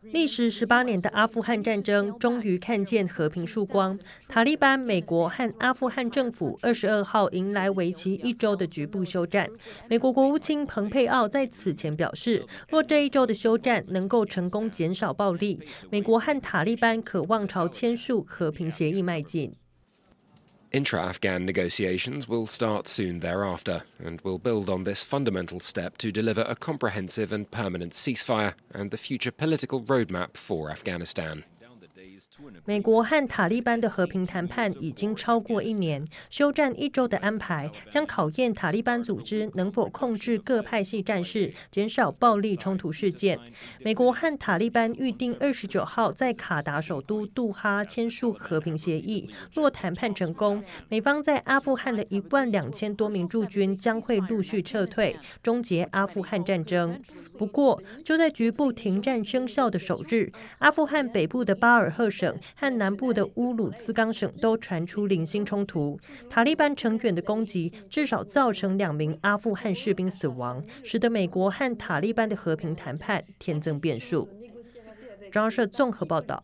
历时十八年的阿富汗战争，终于看见和平曙光。塔利班、美国和阿富汗政府二十二号迎来为期一周的局部休战。美国国务卿蓬佩奥在此前表示，若这一周的休战能够成功减少暴力，美国和塔利班可望朝签署和平协议迈进。Intra Afghan negotiations will start soon thereafter and will build on this fundamental step to deliver a comprehensive and permanent ceasefire and the future political roadmap for Afghanistan. 美国和塔利班的和平谈判已经超过一年，休战一周的安排将考验塔利班组织能否控制各派系战士，减少暴力冲突事件。美国和塔利班预定二十九号在卡达首都杜哈签署和平协议。若谈判成功，美方在阿富汗的一万两千多名驻军将会陆续撤退，终结阿富汗战争。不过，就在局部停战生效的首日，阿富汗北部的巴尔。赫省和南部的乌鲁兹冈省都传出零星冲突，塔利班成员的攻击至少造成两名阿富汗士兵死亡，使得美国和塔利班的和平谈判添增变数。中央社综合报道。